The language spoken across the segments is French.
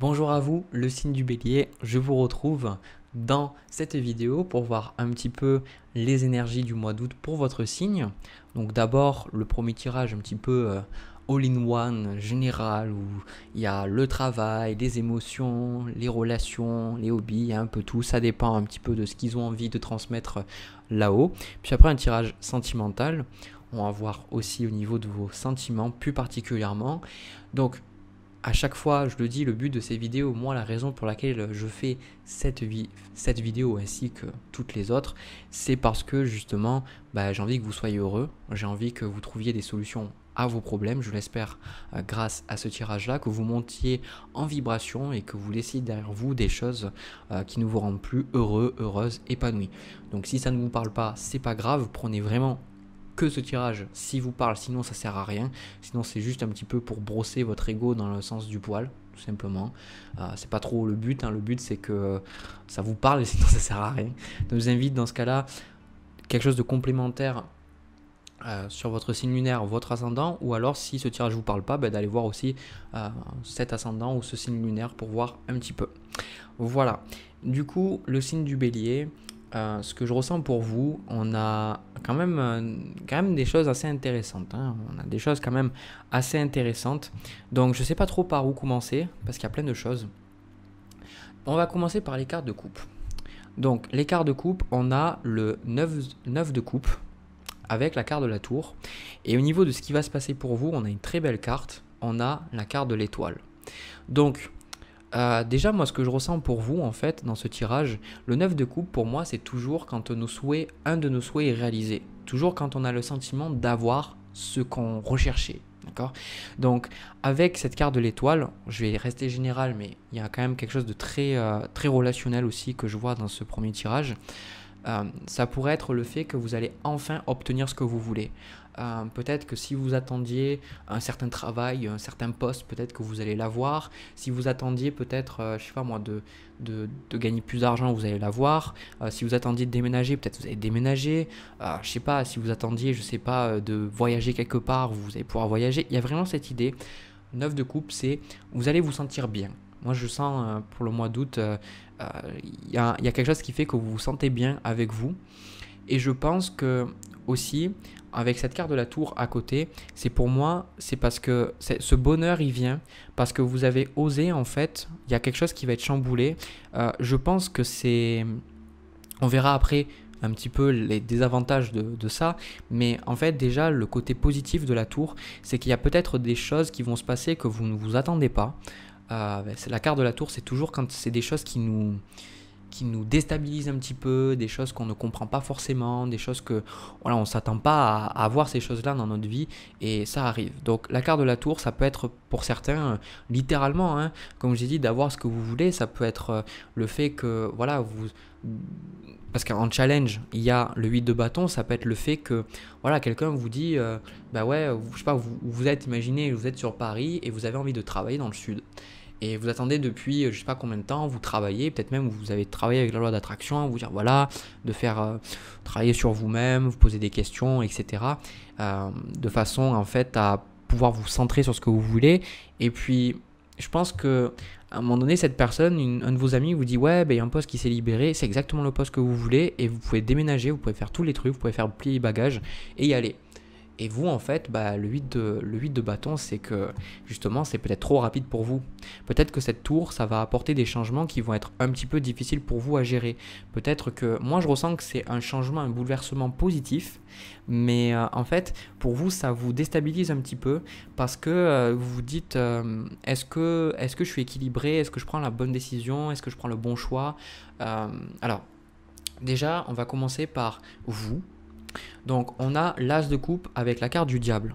Bonjour à vous, le signe du bélier, je vous retrouve dans cette vidéo pour voir un petit peu les énergies du mois d'août pour votre signe. Donc d'abord le premier tirage un petit peu euh, all-in-one général où il y a le travail, les émotions, les relations, les hobbies, un peu tout. Ça dépend un petit peu de ce qu'ils ont envie de transmettre euh, là-haut. Puis après un tirage sentimental. On va voir aussi au niveau de vos sentiments plus particulièrement. Donc à chaque fois, je le dis, le but de ces vidéos, moi la raison pour laquelle je fais cette, vie, cette vidéo ainsi que toutes les autres, c'est parce que justement, bah, j'ai envie que vous soyez heureux, j'ai envie que vous trouviez des solutions à vos problèmes, je l'espère euh, grâce à ce tirage-là, que vous montiez en vibration et que vous laissiez derrière vous des choses euh, qui ne vous rendent plus heureux, heureuse, épanouies. Donc si ça ne vous parle pas, c'est pas grave, prenez vraiment que ce tirage si vous parle, sinon ça sert à rien. Sinon c'est juste un petit peu pour brosser votre ego dans le sens du poil, tout simplement. Euh, c'est pas trop le but, hein. le but c'est que ça vous parle et sinon ça sert à rien. Donc je vous invite dans ce cas-là quelque chose de complémentaire euh, sur votre signe lunaire, votre ascendant, ou alors si ce tirage vous parle pas, ben, d'aller voir aussi euh, cet ascendant ou ce signe lunaire pour voir un petit peu. Voilà. Du coup, le signe du bélier, euh, ce que je ressens pour vous, on a quand même, euh, quand même des choses assez intéressantes. Hein. On a des choses quand même assez intéressantes. Donc je ne sais pas trop par où commencer, parce qu'il y a plein de choses. On va commencer par les cartes de coupe. Donc les cartes de coupe, on a le 9, 9 de coupe avec la carte de la tour. Et au niveau de ce qui va se passer pour vous, on a une très belle carte. On a la carte de l'étoile. Donc euh, déjà, moi, ce que je ressens pour vous, en fait, dans ce tirage, le 9 de coupe, pour moi, c'est toujours quand un de nos souhaits est réalisé. Toujours quand on a le sentiment d'avoir ce qu'on recherchait. D'accord Donc, avec cette carte de l'étoile, je vais rester général, mais il y a quand même quelque chose de très, euh, très relationnel aussi que je vois dans ce premier tirage. Euh, ça pourrait être le fait que vous allez enfin obtenir ce que vous voulez. Euh, peut-être que si vous attendiez un certain travail, un certain poste, peut-être que vous allez l'avoir. Si vous attendiez peut-être, euh, je sais pas moi, de, gagner plus d'argent, vous allez l'avoir. Euh, si vous attendiez de déménager, peut-être vous allez déménager. je sais pas, si vous attendiez, je sais pas, de voyager quelque part, vous allez pouvoir voyager. Il y a vraiment cette idée. Neuf de coupe, c'est vous allez vous sentir bien. Moi, je sens pour le mois d'août, il y, a quelque chose qui fait que vous vous sentez bien avec vous. Et je pense que aussi, avec cette carte de la tour à côté, c'est pour moi, c'est parce que ce bonheur, il vient parce que vous avez osé, en fait, il y a quelque chose qui va être chamboulé. Euh, je pense que c'est... On verra après un petit peu les désavantages de, ça, mais en fait déjà le côté positif de la tour, c'est qu'il y a peut-être des choses qui vont se passer que vous ne vous attendez pas. Euh, la carte de la tour, c'est toujours quand c'est des choses qui nous, qui nous déstabilise un petit peu, des choses qu'on ne comprend pas forcément, des choses que voilà, on ne s'attend pas à, avoir voir ces choses-là dans notre vie et ça arrive. Donc la carte de la tour, ça peut être pour certains littéralement, hein, comme j'ai dit, d'avoir ce que vous voulez, ça peut être euh, le fait que voilà, vous parce qu'en challenge, il y a le 8 de bâton, ça peut être le fait que voilà, quelqu'un vous dit euh, bah ouais, je sais pas, vous, vous êtes imaginé vous êtes sur Paris et vous avez envie de travailler dans le sud et vous attendez depuis euh, je sais pas combien de temps, vous travaillez, peut-être même vous avez travaillé avec la loi d'attraction, vous dire voilà, de faire euh, travailler sur vous-même, vous poser des questions, etc. Euh, de façon en fait à pouvoir vous centrer sur ce que vous voulez. Et puis je pense que à un moment donné, cette personne, une, un de vos amis vous dit ouais, ben, il y a un poste qui s'est libéré, c'est exactement le poste que vous voulez et vous pouvez déménager, vous pouvez faire tous les trucs, vous pouvez faire plier les bagages et y aller. Et vous, en fait, bah, le, 8 de, bâton, c'est que justement, c'est peut-être trop rapide pour vous. Peut-être que cette tour, ça va apporter des changements qui vont être un petit peu difficiles pour vous à gérer. Peut-être que moi, je ressens que c'est un changement, un bouleversement positif, mais euh, en fait, pour vous, ça vous déstabilise un petit peu parce que euh, vous vous dites euh, est-ce que je suis équilibré Est-ce que je prends la bonne décision Est-ce que je prends le bon choix Alors, déjà, on va commencer par vous donc on a l'as de coupe avec la carte du diable.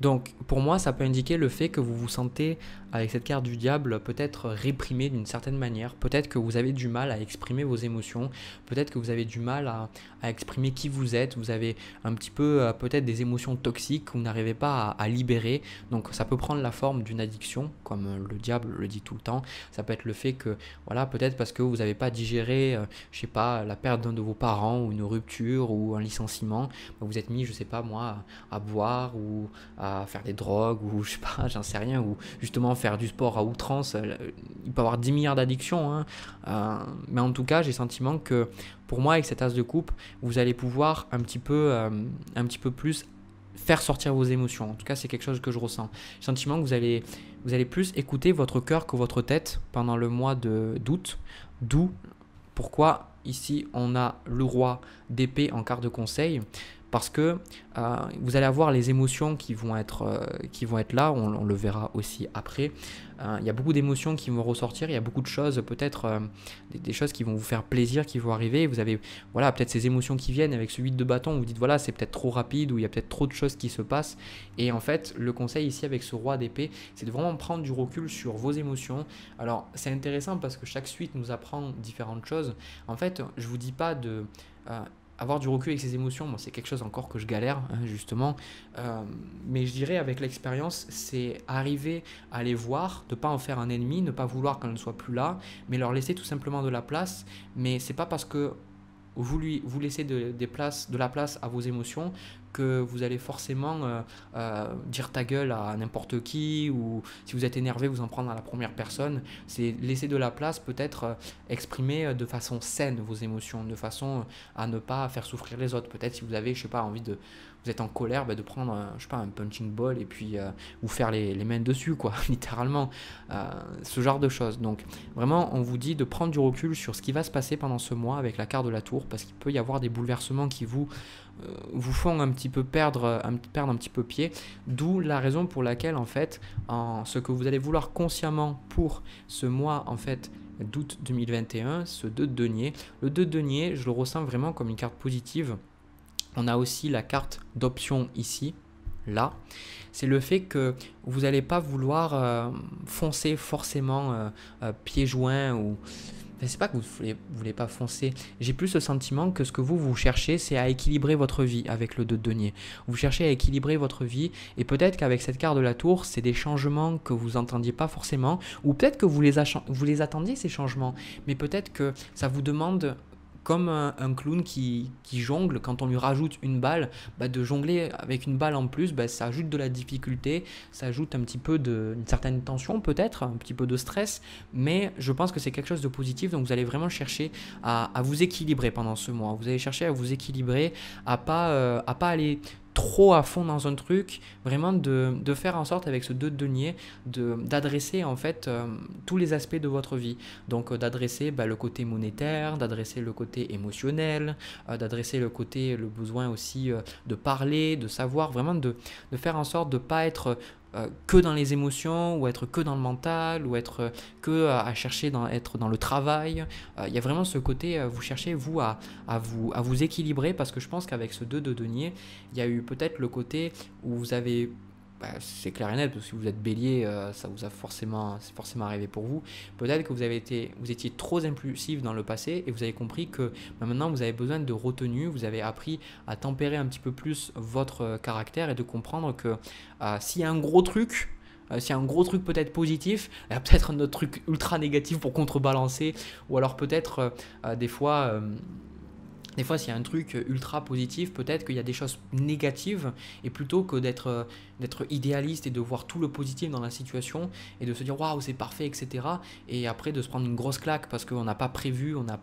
Donc pour moi ça peut indiquer le fait que vous vous sentez avec cette carte du diable peut-être réprimée d'une certaine manière, peut-être que vous avez du mal à exprimer vos émotions, peut-être que vous avez du mal à, exprimer qui vous êtes, vous avez un petit peu euh, peut-être des émotions toxiques que vous n'arrivez pas à, libérer, donc ça peut prendre la forme d'une addiction, comme euh, le diable le dit tout le temps, ça peut être le fait que, voilà, peut-être parce que vous n'avez pas digéré, euh, je sais pas, la perte d'un de vos parents ou une rupture ou un licenciement, bah, vous êtes mis, je sais pas moi, à, boire ou à faire des drogues ou je sais pas, j'en sais rien, ou justement faire du sport à outrance, euh, il peut y avoir 10 milliards d'addictions, hein. euh, mais en tout cas, j'ai le sentiment que pour moi, avec cette as de coupe, vous allez pouvoir un petit peu, euh, un petit peu plus faire sortir vos émotions. En tout cas, c'est quelque chose que je ressens. sentiment que vous allez, vous allez plus écouter votre cœur que votre tête pendant le mois d'août, d'où pourquoi ici on a le roi d'épée en quart de conseil parce que euh, vous allez avoir les émotions qui vont être, euh, qui vont être là, on, le verra aussi après. Euh, il y a beaucoup d'émotions qui vont ressortir, il y a beaucoup de choses, peut-être des, choses qui vont vous faire plaisir, qui vont arriver. Vous avez voilà, peut-être ces émotions qui viennent avec ce 8 de bâton, vous dites voilà, c'est peut-être trop rapide ou il y a peut-être trop de choses qui se passent. Et en fait, le conseil ici avec ce roi d'épée, c'est de vraiment prendre du recul sur vos émotions. Alors, c'est intéressant parce que chaque suite nous apprend différentes choses. En fait, je vous dis pas de avoir du recul avec ses émotions, c'est quelque chose encore que je galère, hein, justement. Euh, mais je dirais, avec l'expérience, c'est arriver à les voir, de ne pas en faire un ennemi, ne pas vouloir qu'elle ne soit plus là, mais leur laisser tout simplement de la place. Mais c'est pas parce que vous, lui, vous laissez des places, de la place à vos émotions que vous allez forcément euh, euh, dire ta gueule à n'importe qui ou si vous êtes énervé, vous en prendre à la première personne. C'est laisser de la place, peut-être euh, exprimer de façon saine vos émotions, de façon à ne pas faire souffrir les autres. Peut-être si vous avez, je sais pas, envie de, vous êtes en colère, bah, de prendre, je sais pas, un punching ball et puis vous faire les, mains dessus, quoi, littéralement. ce genre de choses. Donc, vraiment, on vous dit de prendre du recul sur ce qui va se passer pendant ce mois avec la carte de la tour, parce qu'il peut y avoir des bouleversements qui vous euh, vous font un petit peu perdre un, perdre un petit peu pied, d'où la raison pour laquelle en fait en, ce que vous allez vouloir consciemment pour ce mois en fait d'août 2021, ce 2 denier, le 2 denier je le ressens vraiment comme une carte positive, on a aussi la carte d'option ici, là, c'est le fait que vous n'allez pas vouloir euh, foncer forcément pied euh, pieds joints ou c'est pas que vous voulez, voulez pas foncer. J'ai plus ce sentiment que ce que vous, vous cherchez, c'est à équilibrer votre vie avec le 2 de denier. Vous cherchez à équilibrer votre vie et peut-être qu'avec cette carte de la tour, c'est des changements que vous n'entendiez pas forcément ou peut-être que vous les, vous les attendiez ces changements, mais peut-être que ça vous demande comme un, clown qui, jongle, quand on lui rajoute une balle, bah, de jongler avec une balle en plus, bah, ça ajoute de la difficulté, ça ajoute un petit peu de, une certaine tension peut-être, un petit peu de stress, mais je pense que c'est quelque chose de positif, donc vous allez vraiment chercher à, vous équilibrer pendant ce mois, vous allez chercher à vous équilibrer, à pas, euh, à pas aller trop à fond dans un truc, vraiment de, faire en sorte avec ce deux denier d'adresser en fait euh, tous les aspects de votre vie. Donc euh, d'adresser bah, le côté monétaire, d'adresser le côté émotionnel, euh, d'adresser le côté, le besoin aussi de parler, de savoir, vraiment de, de faire en sorte de ne pas être euh, que dans les émotions, ou être que dans le mental, ou être euh, que euh, à, chercher dans, être dans le travail. Il y a vraiment ce côté, vous cherchez, vous, à, vous, à vous équilibrer, parce que je pense qu'avec ce 2 de denier, il y a eu peut-être le côté où vous avez bah, c'est clair et net, parce que si vous êtes bélier, euh, ça vous a forcément, c'est forcément arrivé pour vous. Peut-être que vous, avez été, vous étiez trop impulsif dans le passé et vous avez compris que bah, maintenant vous avez besoin de retenue, vous avez appris à tempérer un petit peu plus votre euh, caractère et de comprendre que euh, s'il y a un gros truc, s'il y a un gros truc peut-être positif, il y a peut-être un autre truc ultra négatif pour contrebalancer, ou alors peut-être des fois des fois, s'il y a un truc euh, ultra positif, peut-être qu'il y a des choses négatives, et plutôt que d'être euh, d'être idéaliste et de voir tout le positif dans la situation, et de se dire waouh, c'est parfait, etc., et après de se prendre une grosse claque parce qu'on n'a pas prévu, on n'a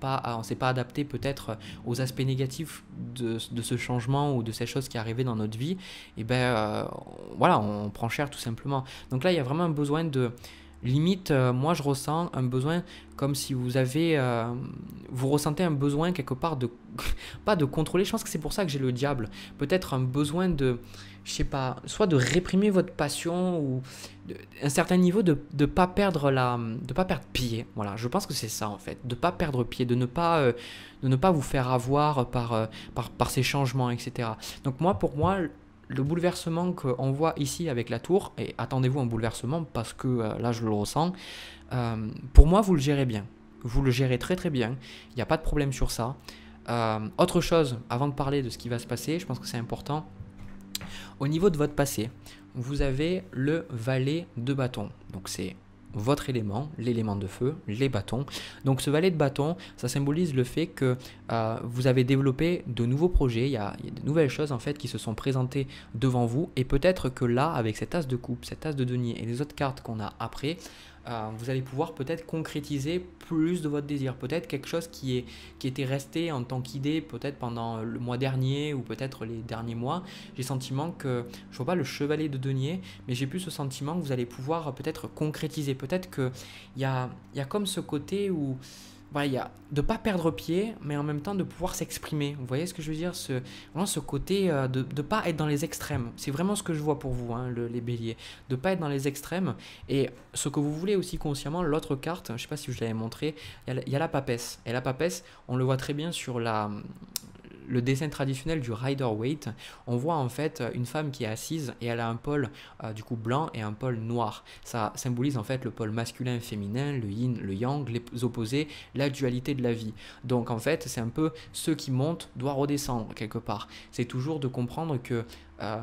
s'est pas adapté peut-être euh, aux aspects négatifs de, ce changement ou de ces choses qui arrivaient dans notre vie, et ben voilà, on prend cher tout simplement. Donc là, il y a vraiment un besoin de Limite, euh, moi je ressens un besoin comme si vous avez, euh, vous ressentez un besoin quelque part de, pas de contrôler. Je pense que c'est pour ça que j'ai le diable. Peut-être un besoin de, je sais pas, soit de réprimer votre passion ou un certain niveau de ne pas perdre la, de pas perdre pied. Voilà, je pense que c'est ça en fait, de pas perdre pied, de ne pas, euh, de ne pas vous faire avoir par, par, par ces changements, etc. Donc moi, pour moi, le bouleversement qu'on voit ici avec la tour, et attendez-vous un bouleversement parce que euh, là je le ressens, euh, pour moi vous le gérez bien. Vous le gérez très très bien, il n'y a pas de problème sur ça. Euh, autre chose, avant de parler de ce qui va se passer, je pense que c'est important. Au niveau de votre passé, vous avez le valet de bâton. Donc c'est votre élément, l'élément de feu, les bâtons. Donc ce valet de bâton, ça symbolise le fait que euh, vous avez développé de nouveaux projets, il y, a, il y, a, de nouvelles choses en fait qui se sont présentées devant vous et peut-être que là, avec cette as de coupe, cette as de denier et les autres cartes qu'on a après, euh, vous allez pouvoir peut-être concrétiser plus de votre désir. Peut-être quelque chose qui, est, qui était resté en tant qu'idée, peut-être pendant le mois dernier ou peut-être les derniers mois. J'ai le sentiment que, je vois pas le chevalier de denier, mais j'ai plus ce sentiment que vous allez pouvoir peut-être concrétiser. Peut-être qu'il y a, y a comme ce côté où voilà, il y a de pas perdre pied, mais en même temps de pouvoir s'exprimer. Vous voyez ce que je veux dire ce, vraiment ce côté euh, de ne pas être dans les extrêmes. C'est vraiment ce que je vois pour vous, hein, les béliers. De pas être dans les extrêmes. Et ce que vous voulez aussi consciemment, l'autre carte, je ne sais pas si je l'avais montré, il y, a la papesse. Et la papesse, on le voit très bien sur la, le dessin traditionnel du rider weight, on voit en fait euh, une femme qui est assise et elle a un pôle euh, du coup blanc et un pôle noir. Ça symbolise en fait le pôle masculin féminin, le yin, le yang, les opposés, la dualité de la vie. Donc en fait, c'est un peu ce qui monte doit redescendre quelque part. C'est toujours de comprendre que euh,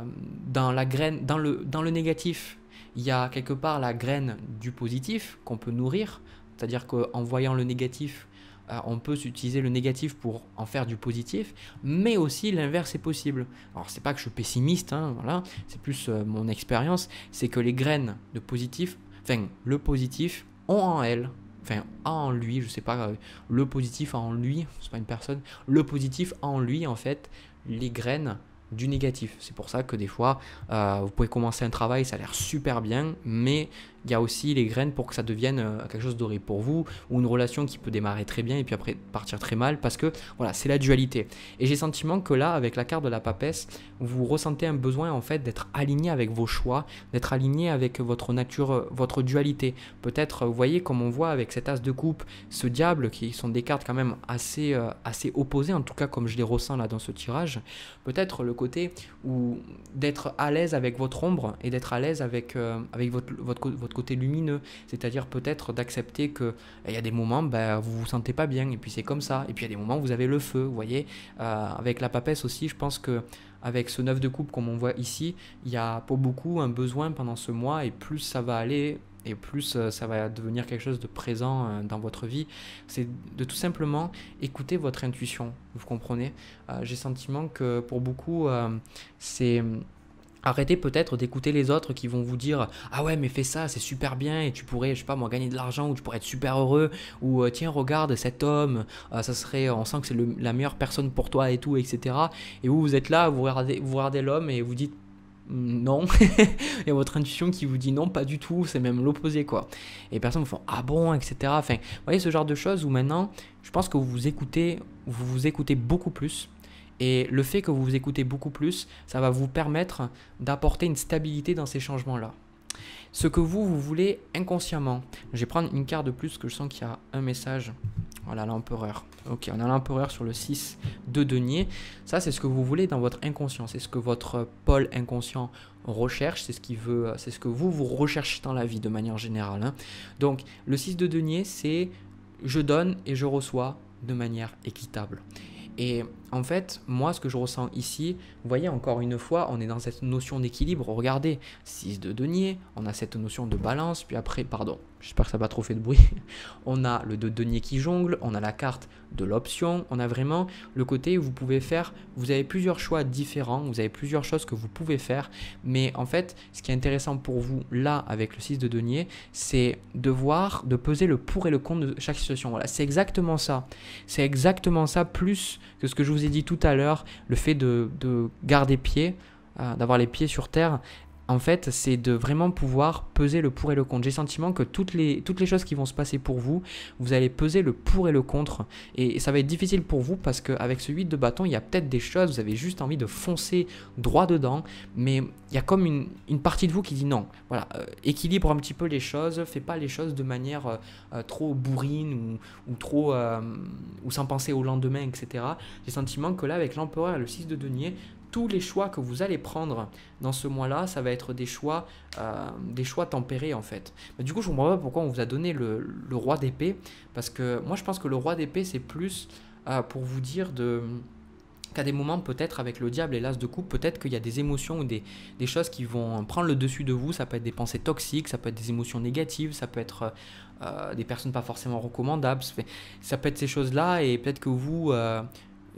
dans la graine, dans le, dans le négatif, il y a quelque part la graine du positif qu'on peut nourrir, c'est-à-dire qu'en voyant le négatif euh, on peut utiliser le négatif pour en faire du positif, mais aussi l'inverse est possible. Alors c'est pas que je suis pessimiste, hein, voilà, c'est plus euh, mon expérience, c'est que les graines de positif, enfin le positif, ont en elle, enfin en lui, je sais pas, euh, le positif en lui, c'est pas une personne, le positif en lui en fait les graines du négatif. C'est pour ça que des fois, vous pouvez commencer un travail, ça a l'air super bien, mais il y a aussi les graines pour que ça devienne euh, quelque chose d'horrible pour vous, ou une relation qui peut démarrer très bien et puis après partir très mal, parce que voilà, c'est la dualité. Et j'ai sentiment que là, avec la carte de la papesse, vous ressentez un besoin en fait d'être aligné avec vos choix, d'être aligné avec votre nature, euh, votre dualité. Peut-être, euh, vous voyez, comme on voit avec cet as de coupe, ce diable, qui sont des cartes quand même assez, assez opposées, en tout cas comme je les ressens là dans ce tirage, peut-être le côté où d'être à l'aise avec votre ombre et d'être à l'aise avec, avec votre, votre, votre côté lumineux, c'est-à-dire peut-être d'accepter que eh, il y a des moments, ben, vous vous sentez pas bien, et puis c'est comme ça. Et puis il y a des moments où vous avez le feu, vous voyez. Euh, avec la papesse aussi, je pense que avec ce neuf de coupe comme on voit ici, il y a pour beaucoup un besoin pendant ce mois, et plus ça va aller, et plus euh, ça va devenir quelque chose de présent euh, dans votre vie, c'est de tout simplement écouter votre intuition, vous comprenez J'ai sentiment que pour beaucoup, c'est Arrêtez peut-être d'écouter les autres qui vont vous dire ah ouais mais fais ça c'est super bien et tu pourrais je sais pas moi gagner de l'argent ou tu pourrais être super heureux ou euh, tiens regarde cet homme euh, ça serait euh, on sent que c'est la meilleure personne pour toi et tout etc et vous vous êtes là vous regardez vous regardez l'homme et vous dites non et votre intuition qui vous dit non pas du tout c'est même l'opposé quoi et personne vous font ah bon etc enfin vous voyez ce genre de choses où maintenant je pense que vous vous écoutez vous vous écoutez beaucoup plus et le fait que vous vous écoutez beaucoup plus, ça va vous permettre d'apporter une stabilité dans ces changements-là. Ce que vous, vous voulez inconsciemment. Je vais prendre une carte de plus parce que je sens qu'il y a un message. Voilà oh l'empereur. Ok, on a l'empereur sur le 6 de denier. Ça, c'est ce que vous voulez dans votre inconscient. C'est ce que votre pôle inconscient recherche. C'est ce, qui veut, euh, c'est ce que vous, vous recherchez dans la vie de manière générale. Hein. Donc, le 6 de denier, c'est je donne et je reçois de manière équitable. Et en fait, moi, ce que je ressens ici, vous voyez, encore une fois, on est dans cette notion d'équilibre. Regardez, 6 de denier, on a cette notion de balance, puis après, pardon, j'espère que ça n'a pas trop fait de bruit, on a le 2 de denier qui jongle, on a la carte de l'option, on a vraiment le côté où vous pouvez faire, vous avez plusieurs choix différents, vous avez plusieurs choses que vous pouvez faire, mais en fait, ce qui est intéressant pour vous là, avec le 6 de denier, c'est de voir, de peser le pour et le contre de chaque situation. Voilà, c'est exactement ça. C'est exactement ça, plus que ce que je vous ai dit tout à l'heure, le fait de, garder pied, euh, d'avoir les pieds sur terre, en fait, c'est de vraiment pouvoir peser le pour et le contre. J'ai le sentiment que toutes les, toutes les choses qui vont se passer pour vous, vous allez peser le pour et le contre. Et ça va être difficile pour vous parce qu'avec ce 8 de bâton, il y a peut-être des choses, vous avez juste envie de foncer droit dedans, mais il y a comme une, partie de vous qui dit non. Voilà, euh, équilibre un petit peu les choses, fais pas les choses de manière euh, euh, trop bourrine ou, trop. ou sans penser au lendemain, etc. J'ai le sentiment que là, avec l'empereur et le 6 de denier, tous les choix que vous allez prendre dans ce mois-là, ça va être des choix, euh, des choix tempérés en fait. du coup, je comprends pas pourquoi on vous a donné le, roi d'épée, parce que moi, je pense que le roi d'épée, c'est plus euh, pour vous dire de qu'à des moments, peut-être avec le diable et l'as de coupe, peut-être qu'il y a des émotions ou des, choses qui vont prendre le dessus de vous. Ça peut être des pensées toxiques, ça peut être des émotions négatives, ça peut être euh, des personnes pas forcément recommandables. Ça peut être ces choses-là et peut-être que vous,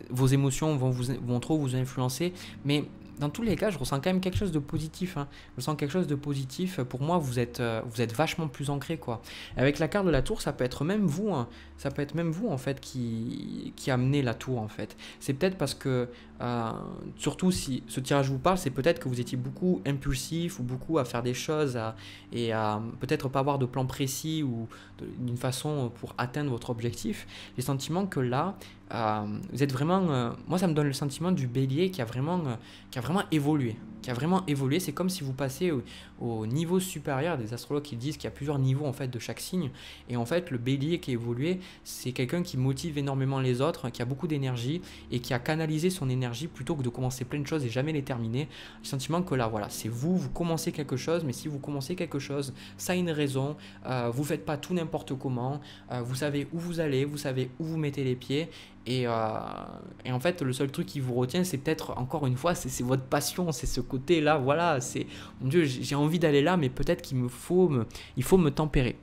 vos émotions vont, vous, vont trop vous influencer, mais dans tous les cas, je ressens quand même quelque chose de positif. Hein. Je ressens quelque chose de positif. Pour moi, vous êtes, euh, vous êtes vachement plus ancré, quoi. Avec la carte de la tour, ça peut être même vous, hein. ça peut être même vous en fait qui qui amenez la tour en fait. C'est peut-être parce que euh, surtout si ce tirage vous parle, c'est peut-être que vous étiez beaucoup impulsif ou beaucoup à faire des choses et à peut-être pas avoir de plan précis ou d'une façon pour atteindre votre objectif. J'ai sentiment que là, euh, vous êtes vraiment. Euh, moi, ça me donne le sentiment du bélier qui a vraiment, euh, qui a vraiment évolué. Qui a vraiment évolué. C'est comme si vous passez au, niveau supérieur des astrologues qui disent qu'il y a plusieurs niveaux en fait de chaque signe. Et en fait, le bélier qui a évolué, c'est quelqu'un qui motive énormément les autres, qui a beaucoup d'énergie et qui a canalisé son énergie plutôt que de commencer plein de choses et jamais les terminer. Le sentiment que là, voilà, c'est vous, vous commencez quelque chose, mais si vous commencez quelque chose, ça a une raison. vous faites pas tout n'importe comment. vous savez où vous allez, vous savez où vous mettez les pieds euh, et, en fait, le seul truc qui vous retient, c'est peut-être, encore une fois, c'est votre passion, c'est ce côté-là, voilà, c'est, mon Dieu, j'ai envie d'aller là, mais peut-être qu'il me faut me, il faut me tempérer.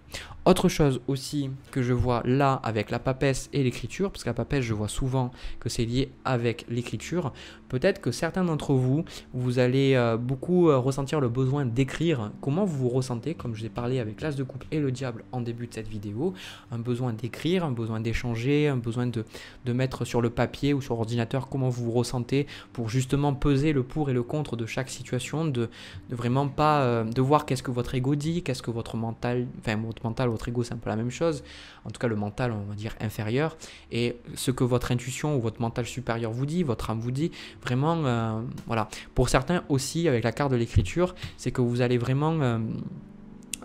Autre chose aussi que je vois là avec la papesse et l'écriture, parce que la papesse je vois souvent que c'est lié avec l'écriture, peut-être que certains d'entre vous, vous allez euh, beaucoup euh, ressentir le besoin d'écrire comment vous vous ressentez, comme je vous ai parlé avec l'as de coupe et le diable en début de cette vidéo, un besoin d'écrire, un besoin d'échanger, un besoin de, mettre sur le papier ou sur ordinateur comment vous vous ressentez pour justement peser le pour et le contre de chaque situation, de, de vraiment pas, euh, de voir qu'est-ce que votre ego dit, qu'est-ce que votre mental, enfin mental, votre ego, c'est un peu la même chose. En tout cas, le mental, on va dire inférieur. Et ce que votre intuition ou votre mental supérieur vous dit, votre âme vous dit, vraiment, euh, voilà. Pour certains aussi, avec la carte de l'écriture, c'est que vous allez vraiment euh,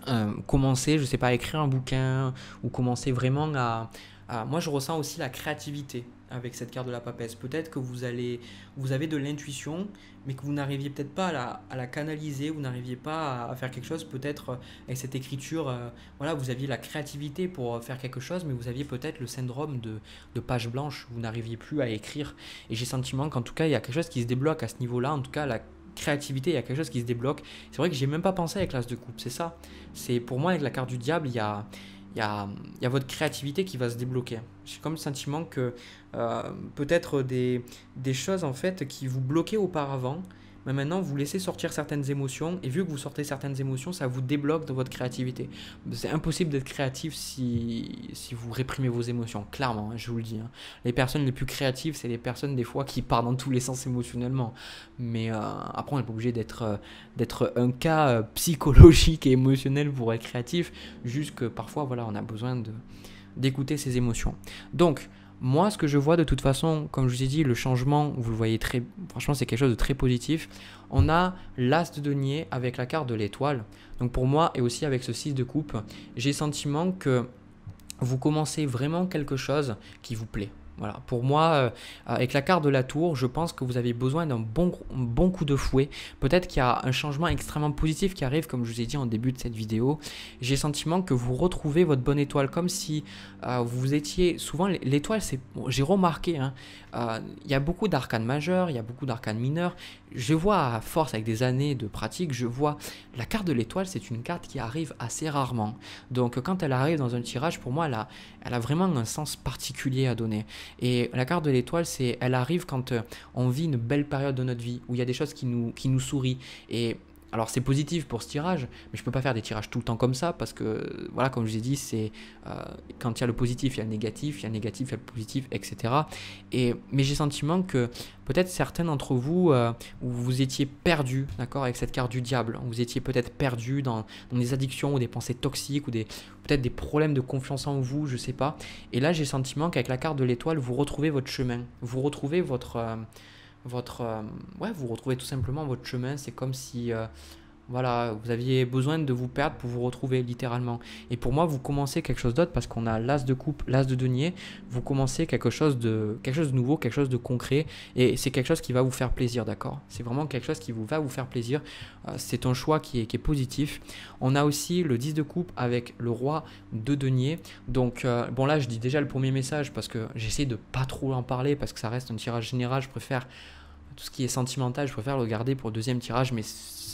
euh, commencer, je sais pas, à écrire un bouquin ou commencer vraiment à... Moi, je ressens aussi la créativité avec cette carte de la papesse. Peut-être que vous, allez, vous avez de l'intuition, mais que vous n'arriviez peut-être pas à la, canaliser, vous n'arriviez pas à, faire quelque chose. Peut-être euh, avec cette écriture, euh, voilà, vous aviez la créativité pour euh, faire quelque chose, mais vous aviez peut-être le syndrome de, page blanche, vous n'arriviez plus à écrire. Et j'ai sentiment qu'en tout cas, il y a quelque chose qui se débloque à ce niveau-là. En tout cas, la créativité, il y a quelque chose qui se débloque. C'est vrai que j'ai même pas pensé à la classe de coupe, c'est ça. C'est pour moi avec la carte du diable, il y a, il y a, votre créativité qui va se débloquer. J'ai comme le sentiment que euh, peut-être des, des, choses en fait qui vous bloquaient auparavant, mais maintenant vous laissez sortir certaines émotions, et vu que vous sortez certaines émotions, ça vous débloque de votre créativité. C'est impossible d'être créatif si, vous réprimez vos émotions, clairement, hein, je vous le dis. Hein. Les personnes les plus créatives, c'est les personnes des fois qui partent dans tous les sens émotionnellement. Mais euh, après, on n'est pas obligé d'être euh, un cas euh, psychologique et émotionnel pour être créatif, juste que parfois, voilà, on a besoin d'écouter ses émotions. Donc, moi, ce que je vois de toute façon, comme je vous ai dit, le changement, vous le voyez très. Franchement, c'est quelque chose de très positif. On a l'as de denier avec la carte de l'étoile. Donc pour moi, et aussi avec ce 6 de coupe, j'ai sentiment que vous commencez vraiment quelque chose qui vous plaît. Voilà, pour moi, euh, avec la carte de la tour, je pense que vous avez besoin d'un bon, coup de fouet. Peut-être qu'il y a un changement extrêmement positif qui arrive, comme je vous ai dit en début de cette vidéo. J'ai le sentiment que vous retrouvez votre bonne étoile, comme si euh, vous étiez... Souvent, l'étoile, c'est... J'ai remarqué, hein, euh, il y a beaucoup d'arcanes majeurs, il y a beaucoup d'arcanes mineurs. Je vois, à force, avec des années de pratique, je vois... La carte de l'étoile, c'est une carte qui arrive assez rarement. Donc, quand elle arrive dans un tirage, pour moi, elle a vraiment un sens particulier à donner. Et la carte de l'étoile, c'est, elle arrive quand euh, on vit une belle période de notre vie, où il y a des choses qui nous, qui nous sourient. Et alors c'est positif pour ce tirage, mais je peux pas faire des tirages tout le temps comme ça parce que voilà, comme je vous ai dit, c'est euh, quand il y a le positif, il y a le négatif, il y a le négatif, il y a le positif, etc. Et mais j'ai sentiment que peut-être certains d'entre vous euh, vous étiez perdus, d'accord, avec cette carte du diable. Vous étiez peut-être perdus dans, des addictions ou des pensées toxiques ou des peut-être des problèmes de confiance en vous, je sais pas. Et là, j'ai sentiment qu'avec la carte de l'étoile, vous retrouvez votre chemin, vous retrouvez votre euh, votre, euh, ouais, vous retrouvez tout simplement votre chemin. C'est comme si euh, voilà, vous aviez besoin de vous perdre pour vous retrouver littéralement. Et pour moi, vous commencez quelque chose d'autre parce qu'on a l'as de coupe, l'as de denier. Vous commencez quelque chose de quelque chose de nouveau, quelque chose de concret. Et c'est quelque chose qui va vous faire plaisir, d'accord C'est vraiment quelque chose qui vous va vous faire plaisir. Euh, c'est un choix qui est, positif. On a aussi le 10 de coupe avec le roi de denier. Donc euh, bon là, je dis déjà le premier message parce que j'essaie de pas trop en parler parce que ça reste un tirage général. Je préfère tout ce qui est sentimental, je préfère le garder pour le deuxième tirage, mais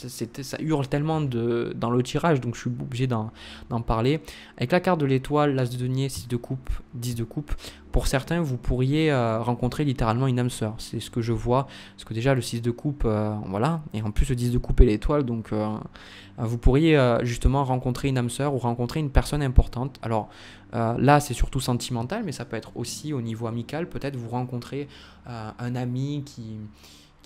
ça hurle tellement de, dans le tirage, donc je suis obligé d'en, parler. Avec la carte de l'étoile, l'as de denier, 6 de coupe, 10 de coupe, pour certains, vous pourriez euh, rencontrer littéralement une âme sœur. C'est ce que je vois, parce que déjà le 6 de coupe, euh, voilà, et en plus le 10 de coupe et l'étoile, donc euh, vous pourriez justement rencontrer une âme sœur ou rencontrer une personne importante. Alors là, c'est surtout sentimental, mais ça peut être aussi au niveau amical, peut-être vous rencontrez un ami qui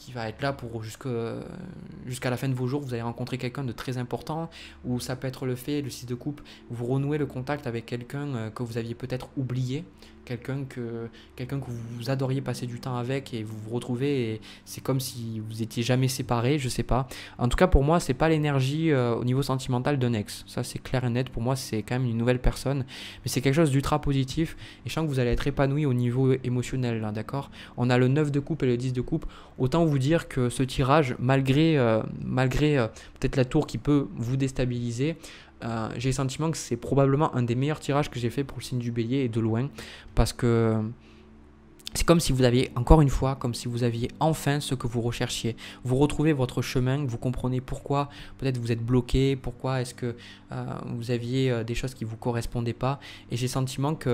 qui va être là pour jusqu'à la fin de vos jours. Vous allez rencontrer quelqu'un de très important, ou ça peut être le fait, le 6 de coupe, vous renouez le contact avec quelqu'un euh, que vous aviez peut-être oublié, quelqu'un que, quelqu'un que vous adoriez passer du temps avec et vous vous retrouvez et c'est comme si vous étiez jamais séparés, je sais pas. En tout cas, pour moi, c'est pas l'énergie euh, au niveau sentimental d'un ex. Ça, c'est clair et net. Pour moi, c'est quand même une nouvelle personne, mais c'est quelque chose d'ultra positif et je sens que vous allez être épanoui au niveau émotionnel, hein, d'accord On a le 9 de coupe et le 10 de coupe. Autant vous dire que ce tirage, malgré, euh, malgré euh, peut-être la tour qui peut vous déstabiliser, euh, j'ai le sentiment que c'est probablement un des meilleurs tirages que j'ai fait pour le signe du bélier et de loin, parce que c'est comme si vous aviez, encore une fois, comme si vous aviez enfin ce que vous recherchiez. Vous retrouvez votre chemin, vous comprenez pourquoi peut-être vous êtes bloqué, pourquoi est-ce que euh, vous aviez euh, des choses qui ne vous correspondaient pas. Et j'ai le sentiment que,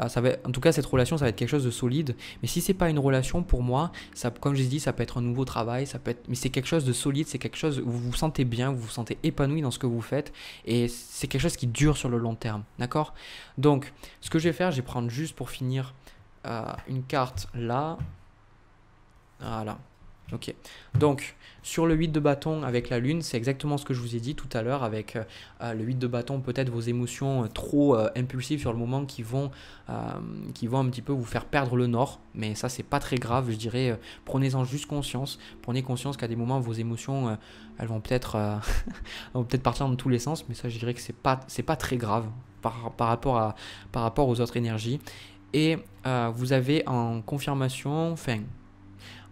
euh, ça va, en tout cas, cette relation, ça va être quelque chose de solide. Mais si c'est pas une relation, pour moi, ça, comme je dit, ça peut être un nouveau travail, ça peut être, mais c'est quelque chose de solide, c'est quelque chose où vous vous sentez bien, vous vous sentez épanoui dans ce que vous faites. Et c'est quelque chose qui dure sur le long terme. D'accord Donc, ce que je vais faire, je vais prendre juste pour finir euh, une carte là. Voilà. Ok. Donc, sur le 8 de bâton avec la lune, c'est exactement ce que je vous ai dit tout à l'heure avec euh, euh, le 8 de bâton, peut-être vos émotions trop impulsives sur le moment qui vont, qui vont un petit peu vous faire perdre le nord. Mais ça, c'est pas très grave, je dirais. Prenez-en juste conscience. Prenez conscience qu'à des moments, vos émotions, elles vont peut-être peut-être partir dans tous les sens. Mais ça, je dirais que c'est pas, c'est pas très grave par, par, rapport à, par rapport aux autres énergies et euh, vous avez en confirmation, enfin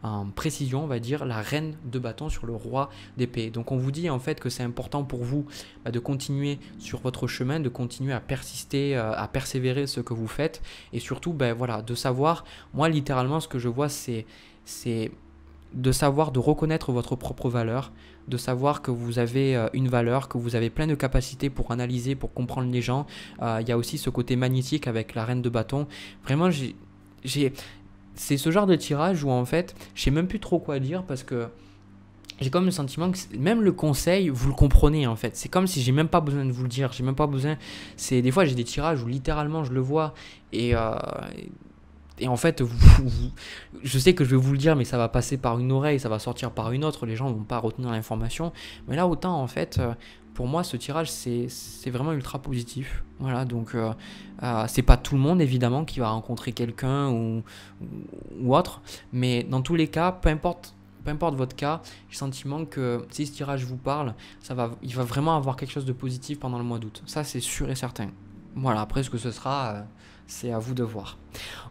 en précision, on va dire, la reine de bâton sur le roi d'épée. Donc on vous dit en fait que c'est important pour vous bah, de continuer sur votre chemin, de continuer à persister, euh, à persévérer ce que vous faites, et surtout, ben voilà, de savoir, moi littéralement ce que je vois c'est de savoir, de reconnaître votre propre valeur, de savoir que vous avez euh, une valeur, que vous avez plein de capacités pour analyser, pour comprendre les gens. Euh, il y a aussi ce côté magnétique avec la reine de bâton. Vraiment, j'ai, c'est ce genre de tirage où en fait, je sais même plus trop quoi dire parce que j'ai comme le sentiment que même le conseil, vous le comprenez en fait. C'est comme si j'ai même pas besoin de vous le dire. J'ai même pas besoin. C'est des fois j'ai des tirages où littéralement je le vois et euh, et en fait, je sais que je vais vous le dire, mais ça va passer par une oreille, ça va sortir par une autre, les gens ne vont pas retenir l'information. Mais là, autant en fait, euh, pour moi, ce tirage, c'est vraiment ultra positif. Voilà, donc euh, euh, c'est pas tout le monde évidemment qui va rencontrer quelqu'un ou, ou, autre, mais dans tous les cas, peu importe. Peu importe votre cas, j'ai le sentiment que si ce tirage vous parle, ça va, il va vraiment avoir quelque chose de positif pendant le mois d'août. Ça, c'est sûr et certain. Voilà, après ce que ce sera, c'est à vous de voir.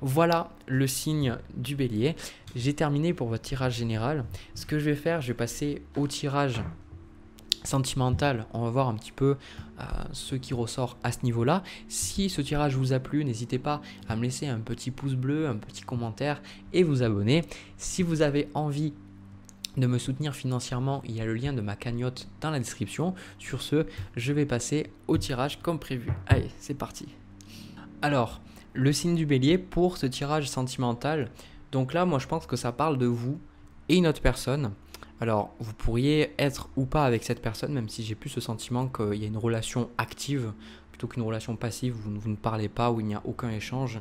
Voilà le signe du bélier. J'ai terminé pour votre tirage général. Ce que je vais faire, je vais passer au tirage sentimental. On va voir un petit peu euh, ce qui ressort à ce niveau-là. Si ce tirage vous a plu, n'hésitez pas à me laisser un petit pouce bleu, un petit commentaire et vous abonner. Si vous avez envie de me soutenir financièrement, il y a le lien de ma cagnotte dans la description. Sur ce, je vais passer au tirage comme prévu. Allez, c'est parti. Alors, le signe du bélier pour ce tirage sentimental. Donc là, moi, je pense que ça parle de vous et une autre personne. Alors, vous pourriez être ou pas avec cette personne, même si j'ai plus ce sentiment qu'il y a une relation active plutôt qu'une relation passive où vous ne parlez pas, où il n'y a aucun échange.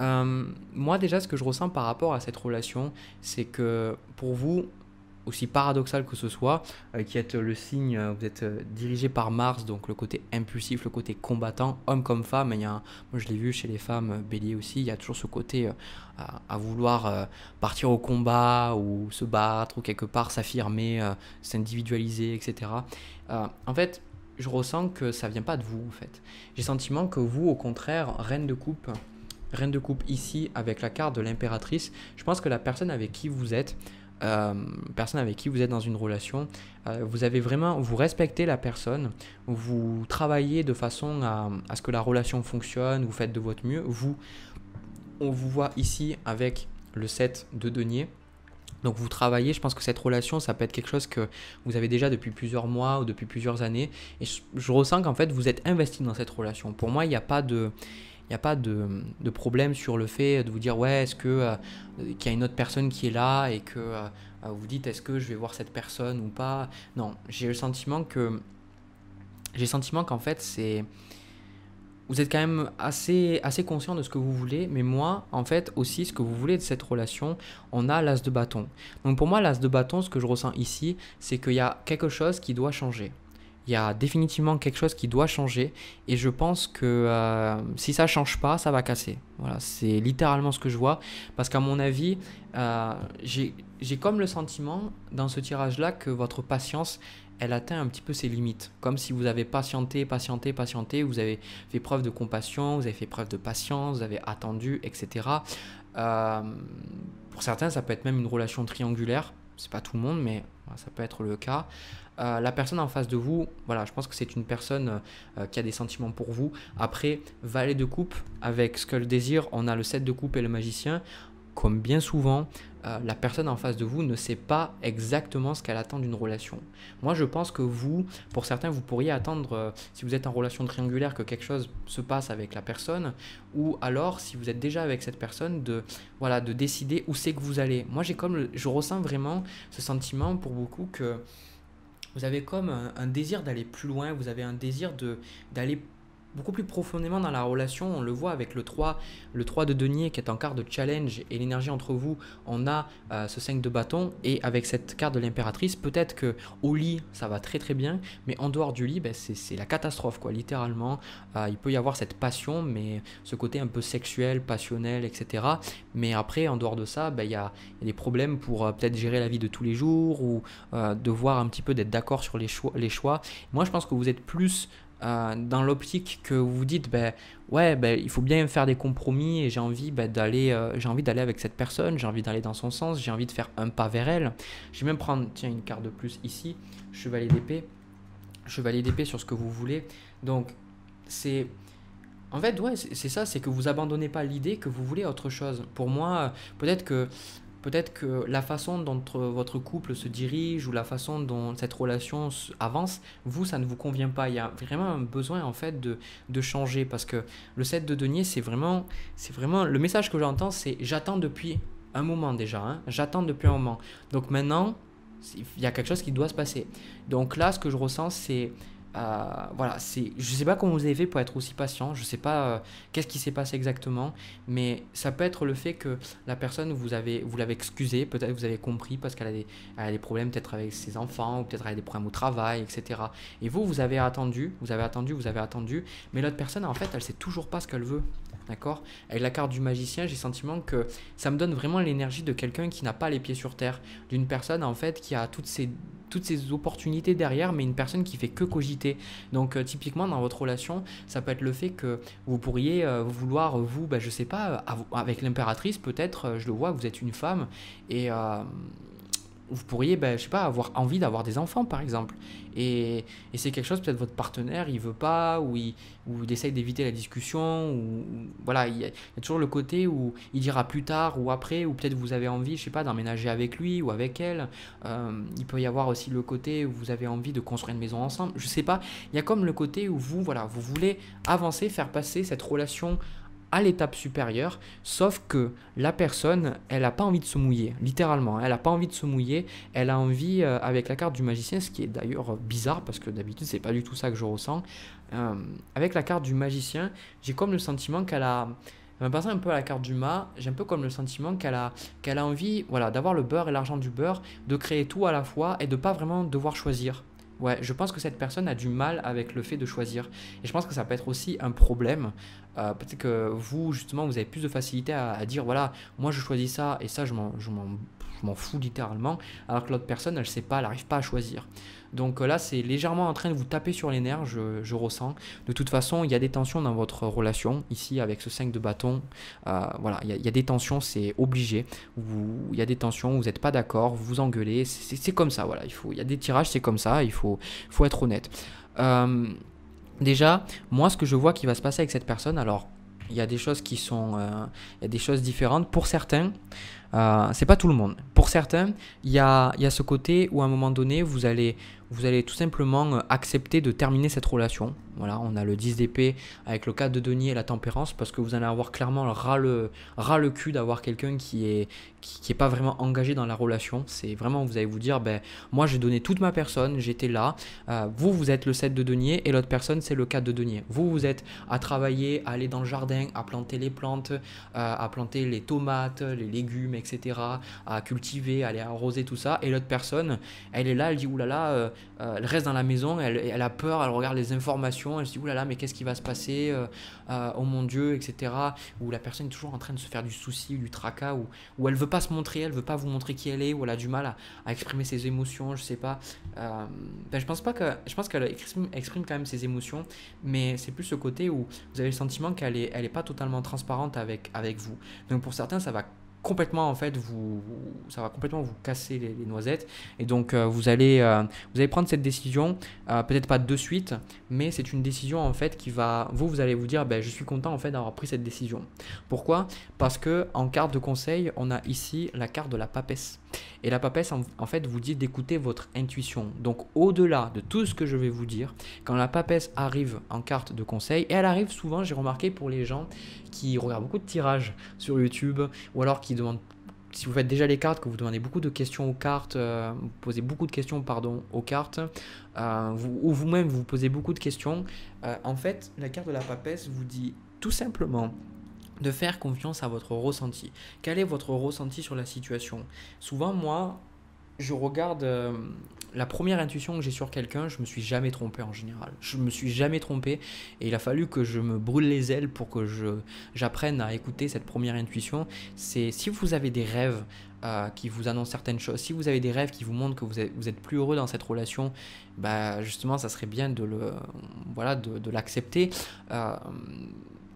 Euh, moi, déjà, ce que je ressens par rapport à cette relation, c'est que pour vous, aussi paradoxal que ce soit, euh, qui est le signe, euh, vous êtes euh, dirigé par Mars, donc le côté impulsif, le côté combattant, homme comme femme. Il moi, je l'ai vu chez les femmes, Bélier aussi, il y a toujours ce côté à, vouloir partir au combat ou se battre ou quelque part s'affirmer, s'individualiser, etc. en fait, je ressens que ça vient pas de vous en fait. J'ai sentiment que vous, au contraire, reine de coupe, reine de coupe ici avec la carte de l'impératrice, je pense que la personne avec qui vous êtes, euh, personne avec qui vous êtes dans une relation, euh, vous avez vraiment, vous respectez la personne, vous travaillez de façon à, ce que la relation fonctionne, vous faites de votre mieux. Vous, on vous voit ici avec le set de deniers. Donc vous travaillez, je pense que cette relation, ça peut être quelque chose que vous avez déjà depuis plusieurs mois ou depuis plusieurs années. Et je ressens qu'en fait, vous êtes investi dans cette relation. Pour moi, il n'y a pas de... Il n'y a pas de, problème sur le fait de vous dire ouais est-ce que euh, qu'il y a une autre personne qui est là et que euh, euh, vous dites est-ce que je vais voir cette personne ou pas. Non, j'ai le sentiment que j'ai le sentiment qu'en fait c'est vous êtes quand même assez, assez conscient de ce que vous voulez, mais moi, en fait, aussi, ce que vous voulez de cette relation, on a l'as de bâton. Donc pour moi, l'as de bâton, ce que je ressens ici, c'est qu'il y a quelque chose qui doit changer il y a définitivement quelque chose qui doit changer et je pense que euh, si ça change pas, ça va casser. Voilà, c'est littéralement ce que je vois parce qu'à mon avis, euh, j'ai comme le sentiment dans ce tirage-là que votre patience, elle atteint un petit peu ses limites. Comme si vous avez patienté, patienté, patienté, vous avez fait preuve de compassion, vous avez fait preuve de patience, vous avez attendu, etc. Euh, pour certains, ça peut être même une relation triangulaire. C'est pas tout le monde, mais ça peut être le cas. Euh, la personne en face de vous, voilà, je pense que c'est une personne euh, qui a des sentiments pour vous. Après, valet de coupe, avec ce le Désir, on a le 7 de coupe et le magicien. Comme bien souvent, euh, la personne en face de vous ne sait pas exactement ce qu'elle attend d'une relation. Moi, je pense que vous, pour certains, vous pourriez attendre, si vous êtes en relation triangulaire, que quelque chose se passe avec la personne, ou alors, si vous êtes déjà avec cette personne, de, voilà, de décider où c'est que vous allez. Moi, j'ai comme, je ressens vraiment ce sentiment pour beaucoup que vous avez comme un, désir d'aller plus loin, vous avez un désir d'aller beaucoup plus profondément dans la relation. On le voit avec le 3, le 3 de denier qui est en carte de challenge et l'énergie entre vous. On a euh, ce 5 de bâton et avec cette carte de l'impératrice, peut-être que au lit ça va très très bien, mais en dehors du lit, ben, c'est la catastrophe quoi, littéralement. Euh, il peut y avoir cette passion, mais ce côté un peu sexuel, passionnel, etc. Mais après, en dehors de ça, ben, il y, a, des problèmes pour euh, peut-être gérer la vie de tous les jours ou devoir un petit peu d'être d'accord sur les choix, les choix. Moi je pense que vous êtes plus euh, dans l'optique que vous dites, ben ouais, ben, il faut bien faire des compromis et j'ai envie ben, d'aller, euh, j'ai envie d'aller avec cette personne, j'ai envie d'aller dans son sens, j'ai envie de faire un pas vers elle. Je vais même prendre, tiens, une carte de plus ici, chevalier d'épée, chevalier d'épée sur ce que vous voulez. Donc c'est en fait, ouais, c'est ça, c'est que vous abandonnez pas l'idée que vous voulez autre chose. Pour moi, euh, peut-être que peut-être que la façon dont euh, votre couple se dirige ou la façon dont cette relation avance, vous, ça ne vous convient pas. Il y a vraiment un besoin en fait de, changer parce que le 7 de denier, c'est vraiment, c'est vraiment le message que j'entends, c'est j'attends depuis un moment déjà, hein. j'attends depuis un moment. Donc maintenant, il y a quelque chose qui doit se passer. Donc là, ce que je ressens, c'est euh, voilà, c'est, je sais pas comment vous avez fait pour être aussi patient, je sais pas euh, qu'est-ce qui s'est passé exactement, mais ça peut être le fait que la personne vous avez, vous l'avez excusé peut-être vous avez compris parce qu'elle a des, problèmes peut-être avec ses enfants ou peut-être elle a des problèmes au travail, etc. Et vous, vous avez attendu, vous avez attendu, vous avez attendu, mais l'autre personne en fait, elle sait toujours pas ce qu'elle veut. D'accord Avec la carte du magicien, j'ai sentiment que ça me donne vraiment l'énergie de quelqu'un qui n'a pas les pieds sur terre, d'une personne en fait qui a toutes ses toutes ces opportunités derrière, mais une personne qui fait que cogiter. Donc euh, typiquement dans votre relation, ça peut être le fait que vous pourriez euh, vouloir vous, bah, je sais pas, euh, avec l'impératrice peut-être, je le vois, vous êtes une femme et vous pourriez, ben, je sais pas, avoir envie d'avoir des enfants, par exemple. Et, et c'est quelque chose, peut-être votre partenaire, il veut pas, ou il, ou il essaye d'éviter la discussion, ou, voilà, il y, a, toujours le côté où il dira plus tard ou après, ou peut-être vous avez envie, je sais pas, d'emménager avec lui ou avec elle. Euh, il peut y avoir aussi le côté où vous avez envie de construire une maison ensemble, je sais pas. Il y a comme le côté où vous, voilà, vous voulez avancer, faire passer cette relation à l'étape supérieure, sauf que la personne, elle n'a pas envie de se mouiller, littéralement, hein. elle n'a pas envie de se mouiller, elle a envie, euh, avec la carte du magicien, ce qui est d'ailleurs euh, bizarre, parce que d'habitude, c'est pas du tout ça que je ressens, euh, avec la carte du magicien, j'ai comme le sentiment qu'elle a... En passant un peu à la carte du mât, j'ai un peu comme le sentiment qu'elle a, qu'elle a envie voilà, d'avoir le beurre et l'argent du beurre, de créer tout à la fois et de pas vraiment devoir choisir. Ouais, je pense que cette personne a du mal avec le fait de choisir. Et je pense que ça peut être aussi un problème. Euh, peut-être que vous, justement, vous avez plus de facilité à, à dire, voilà, moi je choisis ça et ça, je m'en fous littéralement. Alors que l'autre personne, elle ne sait pas, elle n'arrive pas à choisir. Donc euh, là, c'est légèrement en train de vous taper sur les nerfs, je, ressens. De toute façon, il y a des tensions dans votre relation. Ici, avec ce 5 de bâton, euh, voilà, il y, a, des tensions, c'est obligé. il y a des tensions, vous n'êtes pas d'accord, vous vous engueulez. C'est comme ça, voilà. Il, faut, il y a des tirages, c'est comme ça, il faut, faut être honnête. Euh, déjà, moi, ce que je vois qui va se passer avec cette personne, alors il y a des choses qui sont il y a des choses différentes pour certains c'est pas tout le monde pour certains il y a, il y a ce côté où à un moment donné vous allez vous allez tout simplement euh, accepter de terminer cette relation. Voilà, on a le 10 d'épée avec le 4 de Denier et la tempérance parce que vous allez avoir clairement ras le, ras le cul d'avoir quelqu'un qui est, qui, est pas vraiment engagé dans la relation. C'est vraiment, vous allez vous dire, ben, moi j'ai donné toute ma personne, j'étais là. Euh, vous, vous êtes le 7 de Denier et l'autre personne, c'est le 4 de Denier. Vous, vous êtes à travailler, à aller dans le jardin, à planter les plantes, euh, à planter les tomates, les légumes, etc., à cultiver, à aller arroser tout ça. Et l'autre personne, elle est là, elle dit, oulala, là là, euh, elle reste dans la maison, elle, elle, a peur, elle regarde les informations, elle se dit oulala, mais qu'est-ce qui va se passer euh, euh, Oh mon Dieu, etc. Ou la personne est toujours en train de se faire du souci du tracas, ou, elle elle veut pas se montrer, elle veut pas vous montrer qui elle est, ou elle a du mal à, exprimer ses émotions, je sais pas. Ben, je pense pas que, je pense qu'elle exprime, exprime, quand même ses émotions, mais c'est plus ce côté où vous avez le sentiment qu'elle est, elle est pas totalement transparente avec, avec vous. Donc pour certains, ça va complètement en fait vous ça va complètement vous casser les, noisettes et donc euh, vous allez euh, vous allez prendre cette décision euh, peut-être pas de suite mais c'est une décision en fait qui va vous vous allez vous dire ben, je suis content en fait d'avoir pris cette décision pourquoi parce que en carte de conseil on a ici la carte de la papesse et la papesse, en, fait, vous dit d'écouter votre intuition. Donc, au-delà de tout ce que je vais vous dire, quand la papesse arrive en carte de conseil, et elle arrive souvent, j'ai remarqué, pour les gens qui regardent beaucoup de tirages sur YouTube, ou alors qui demandent si vous faites déjà les cartes, que vous demandez beaucoup de questions aux cartes, euh, vous posez beaucoup de questions pardon, aux cartes, euh, ou vous-même vous posez beaucoup de questions, euh, en fait, la carte de la papesse vous dit tout simplement de faire confiance à votre ressenti. Quel est votre ressenti sur la situation Souvent, moi, je regarde euh, la première intuition que j'ai sur quelqu'un, je me suis jamais trompé en général. Je me suis jamais trompé et il a fallu que je me brûle les ailes pour que je j'apprenne à écouter cette première intuition. C'est si vous avez des rêves euh, qui vous annoncent certaines choses, si vous avez des rêves qui vous montrent que vous êtes, vous êtes plus heureux dans cette relation, bah justement ça serait bien de le voilà de, l'accepter. Euh,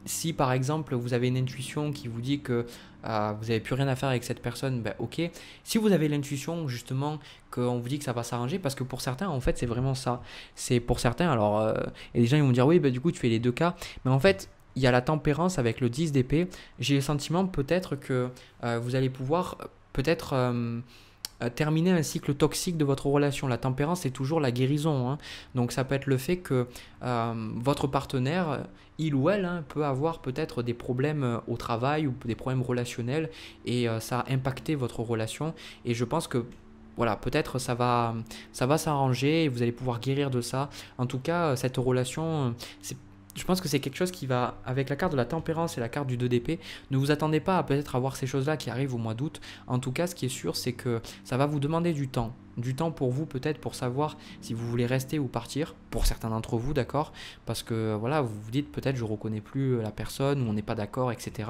si par exemple vous avez une intuition qui vous dit que ah, vous n'avez plus rien à faire avec cette personne, ben ok. Si vous avez l'intuition justement qu'on vous dit que ça va s'arranger, parce que pour certains en fait c'est vraiment ça. C'est pour certains, alors, euh, et les gens ils vont dire oui, ben, du coup tu fais les deux cas, mais en fait il y a la tempérance avec le 10 d'épée. J'ai le sentiment peut-être que euh, vous allez pouvoir peut-être euh, terminer un cycle toxique de votre relation. La tempérance, c'est toujours la guérison. Hein. Donc ça peut être le fait que euh, votre partenaire, il ou elle, hein, peut avoir peut-être des problèmes euh, au travail ou des problèmes relationnels et euh, ça a impacté votre relation. Et je pense que voilà, peut-être ça va, ça va s'arranger et vous allez pouvoir guérir de ça. En tout cas, cette relation, c'est je pense que c'est quelque chose qui va, avec la carte de la tempérance et la carte du 2 d'épée, ne vous attendez pas à peut-être avoir ces choses-là qui arrivent au mois d'août. En tout cas, ce qui est sûr, c'est que ça va vous demander du temps du temps pour vous peut-être pour savoir si vous voulez rester ou partir, pour certains d'entre vous, d'accord Parce que voilà, vous vous dites peut-être je ne reconnais plus euh, la personne, ou on n'est pas d'accord, etc.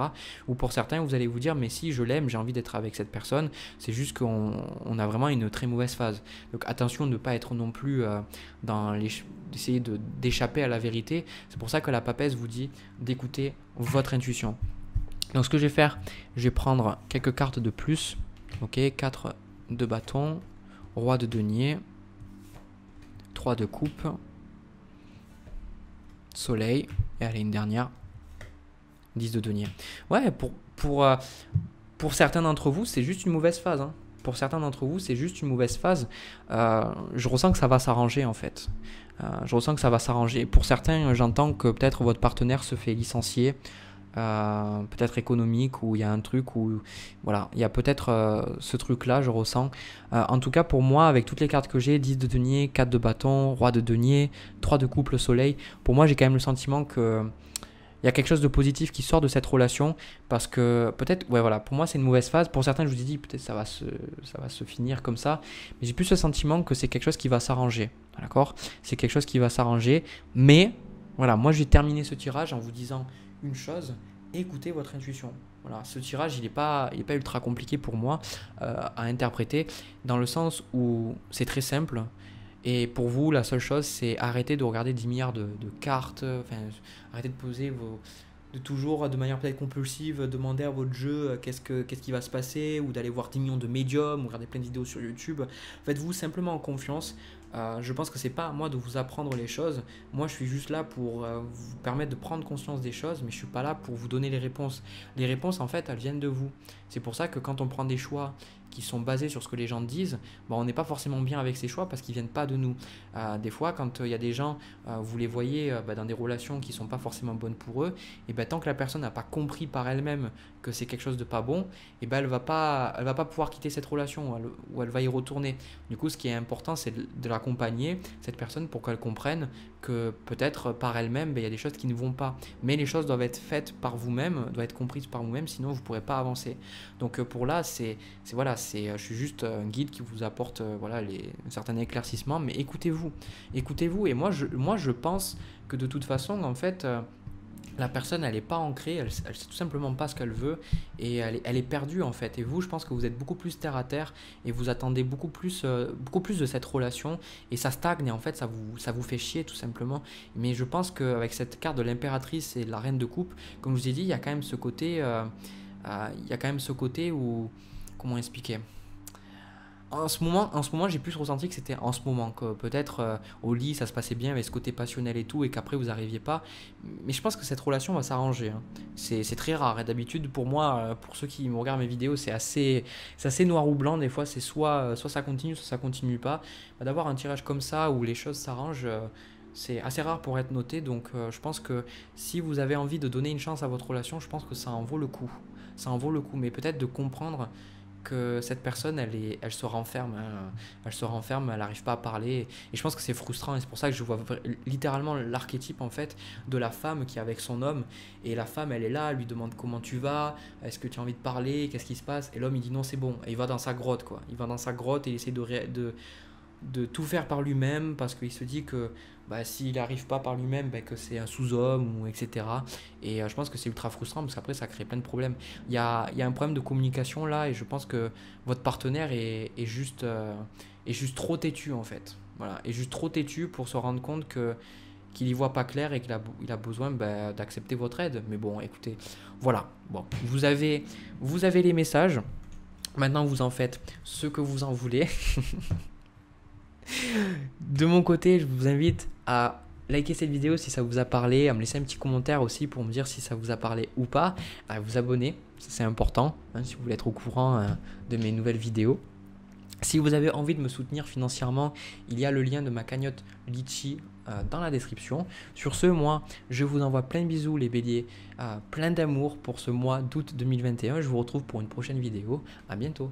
Ou pour certains, vous allez vous dire mais si je l'aime, j'ai envie d'être avec cette personne, c'est juste qu'on a vraiment une très mauvaise phase. Donc attention de ne pas être non plus euh, dans les d'essayer d'échapper à la vérité. C'est pour ça que la papesse vous dit d'écouter votre intuition. Donc ce que je vais faire, je vais prendre quelques cartes de plus. Ok, 4 de bâton, Roi de denier. 3 de coupe. Soleil. Et allez, une dernière. 10 de denier. Ouais, pour, pour, euh, pour certains d'entre vous, c'est juste une mauvaise phase. Hein. Pour certains d'entre vous, c'est juste une mauvaise phase. Euh, je ressens que ça va s'arranger en fait. Euh, je ressens que ça va s'arranger. Pour certains, j'entends que peut-être votre partenaire se fait licencier. Euh, peut-être économique, ou il y a un truc ou voilà, il y a peut-être euh, ce truc-là, je ressens. Euh, en tout cas, pour moi, avec toutes les cartes que j'ai, 10 de denier, 4 de bâton, roi de denier, 3 de couple soleil, pour moi, j'ai quand même le sentiment que il y a quelque chose de positif qui sort de cette relation parce que peut-être, ouais, voilà, pour moi c'est une mauvaise phase. Pour certains, je vous ai dit peut-être ça va se, ça va se finir comme ça, mais j'ai plus ce sentiment que c'est quelque chose qui va s'arranger, d'accord C'est quelque chose qui va s'arranger, mais voilà, moi j'ai terminé ce tirage en vous disant une chose, écoutez votre intuition. Voilà, ce tirage, il n'est pas, est pas ultra compliqué pour moi euh, à interpréter, dans le sens où c'est très simple. Et pour vous, la seule chose, c'est arrêter de regarder 10 milliards de, cartes, enfin, arrêtez de poser vos, de toujours, de manière peut-être compulsive, demander à votre jeu euh, qu'est-ce, que, qu'est-ce qui va se passer, ou d'aller voir 10 millions de médiums, ou regarder plein de vidéos sur YouTube. Faites-vous simplement confiance, euh, je pense que c'est pas à moi de vous apprendre les choses. Moi, je suis juste là pour euh, vous permettre de prendre conscience des choses, mais je suis pas là pour vous donner les réponses. Les réponses, en fait, elles viennent de vous. C'est pour ça que quand on prend des choix qui sont basés sur ce que les gens disent, bah, on n'est pas forcément bien avec ces choix parce qu'ils viennent pas de nous. Euh, des fois, quand euh, il y a des gens, euh, vous les voyez bah, dans des relations qui sont pas forcément bonnes pour eux, et ben tant que la personne n'a pas compris par elle-même que c'est quelque chose de pas bon, et ben elle va pas, elle va pas pouvoir quitter cette relation ou elle, va y retourner. Du coup, ce qui est important, c'est de, l'accompagner cette personne pour qu'elle comprenne que peut-être par elle-même, il y a des choses qui ne vont pas. Mais les choses doivent être faites par vous-même, doivent être comprises par vous-même, sinon vous pourrez pas avancer. Donc pour là, c'est voilà, c'est, euh, je suis juste euh, un guide qui vous apporte euh, voilà, les, certains éclaircissements, mais écoutez-vous. Écoutez-vous. Et moi je, moi, je pense que de toute façon, en fait, la personne, elle n'est pas ancrée, elle, sait tout simplement pas ce qu'elle veut et elle, est perdue en fait. Et vous, je pense que vous êtes beaucoup plus terre à terre et vous attendez beaucoup plus, beaucoup plus de cette relation et ça stagne et en fait ça vous, ça vous fait chier tout simplement. Mais je pense qu'avec cette carte de l'impératrice et de la reine de coupe, comme je vous ai dit, il y a quand même ce côté, il y a quand même ce côté où comment expliquer en ce moment, en ce moment, j'ai plus ressenti que c'était en ce moment que peut-être euh, au lit ça se passait bien avec ce côté passionnel et tout, et qu'après vous arriviez pas. Mais je pense que cette relation va s'arranger. Hein. C'est très rare. Et d'habitude, pour moi, euh, pour ceux qui me regardent mes vidéos, c'est assez, c'est assez noir ou blanc. Des fois, c'est soit, euh, soit ça continue, soit ça continue pas. Bah, d'avoir un tirage comme ça où les choses s'arrangent. c'est assez rare pour être noté, donc je pense que si vous avez envie de donner une chance à votre relation, je pense que ça en vaut le coup. Ça en vaut le coup, mais peut-être de comprendre que cette personne, elle, est, elle se renferme. Hein. Elle se renferme, elle n'arrive pas à parler. Et je pense que c'est frustrant. Et c'est pour ça que je vois littéralement l'archétype, en fait, de la femme qui est avec son homme. Et la femme, elle est là, elle lui demande comment tu vas, est-ce que tu as envie de parler, qu'est-ce qui se passe. Et l'homme, il dit non, c'est bon. Et il va dans sa grotte, quoi. Il va dans sa grotte et il essaie de, de, de tout faire par lui-même parce qu'il se dit que bah, s'il n'arrive pas par lui-même, bah, que c'est un sous-homme, ou etc. Et euh, je pense que c'est ultra frustrant parce qu'après ça crée plein de problèmes. Il y a, un problème de communication là et je pense que votre partenaire est, juste, euh, est juste trop têtu en fait. Voilà, est juste trop têtu pour se rendre compte que qu'il y voit pas clair et qu'il a, il a besoin bah, d'accepter votre aide. Mais bon, écoutez, voilà. Bon, vous avez, vous avez les messages. Maintenant, vous en faites ce que vous en voulez. De mon côté, je vous invite à liker cette vidéo si ça vous a parlé, à me laisser un petit commentaire aussi pour me dire si ça vous a parlé ou pas, à vous abonner, c'est important, hein, si vous voulez être au courant euh, de mes nouvelles vidéos. Si vous avez envie de me soutenir financièrement, il y a le lien de ma cagnotte Litchi euh, dans la description. Sur ce, moi, je vous envoie plein de bisous les béliers, euh, plein d'amour pour ce mois d'août 2021. Je vous retrouve pour une prochaine vidéo. À bientôt.